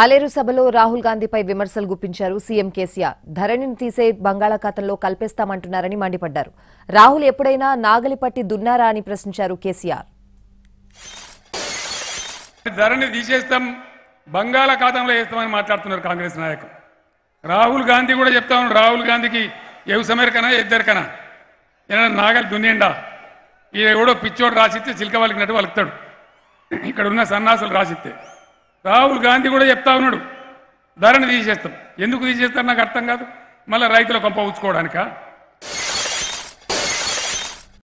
ఆలేరు సభలో రాహుల్ గాంధీపై విమర్శలు గుప్పించారు సీఎం కేసీఆర్ ధరణిని తీసే బంగాళాఖాతంలో కల్పేస్తామంటున్నారని మండిపడ్డారు రాహుల్ ఎప్పుడైనా నాగలి పట్టి దున్నారా అని ప్రశ్నించారు కేసీఆర్ ధరణి తీసేస్తాం బంగాళాఖాతంలో వేస్తామని మాట్లాడుతున్నారు కాంగ్రెస్ నాయకులు రాహుల్ గాంధీ కూడా చెప్తా ఉన్నాడు రాహుల్ గాంధీకి ఎవు సమేరకనా ఇద్దరికనా ఏదైనా నాగలి దున్నిండా ఈ ఎవడో పిచ్చోడు రాసిస్తే చిలక వలుకుతాడు ఇక్కడ ఉన్న సన్నాసులు రాసిస్తే రాహుల్ గాంధీ కూడా చెప్తా ఉన్నాడు ధరణ తీసేస్తాం ఎందుకు తీసేస్తారు నాకు అర్థం కాదు మళ్ళీ రైతుల కొంప ఉంచుకోవడానికా